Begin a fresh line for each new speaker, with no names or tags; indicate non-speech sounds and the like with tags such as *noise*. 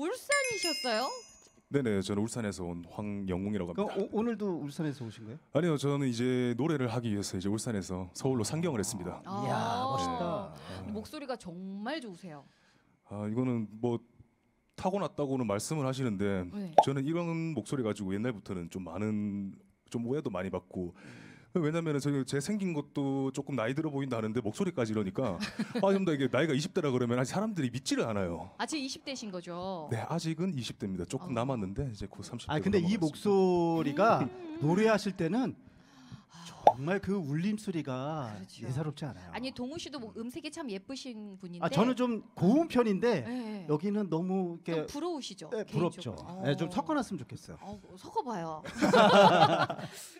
울산이셨어요?
네네 저는 울산에서 온 황영웅이라고 합니다.
그 오, 늘도 울산에서 오신 거예요?
아니요 저는 이제 노래를 하기 위해서 이제 울산에서 서울로 상경을 했습니다.
아. 이야 멋있다. 네. 목소리가 정말 좋으세요.
아 이거는 뭐 타고났다고는 말씀을 하시는데 네. 저는 이런 목소리 가지고 옛날부터는 좀 많은 좀 오해도 많이 받고 음. *laughs* 왜냐면 저제 생긴 것도 조금 나이 들어 보인다는데 목소리까지 이러니까 아 좀더 이게 나이가 20대라 그러면 아직 사람들이 믿지를 않아요.
아직 20대신 거죠? 네,
아직은 20대입니다. 조금 어. 남았는데 이제 곧 30대. 아 근데 이 목소리가 음, 음, 음,
노래하실 때는 정말 그 울림 소리가 그렇죠. 예사롭지 않아요.
아니 동우 씨도 뭐 음색이 참 예쁘신 분인데. 아 저는 좀
고운 편인데 네. 여기는 너무 이렇게 좀
부러우시죠. 네, 부럽죠. 네, 좀 어.
섞어놨으면 좋겠어요. 어,
섞어봐요. *laughs* *laughs*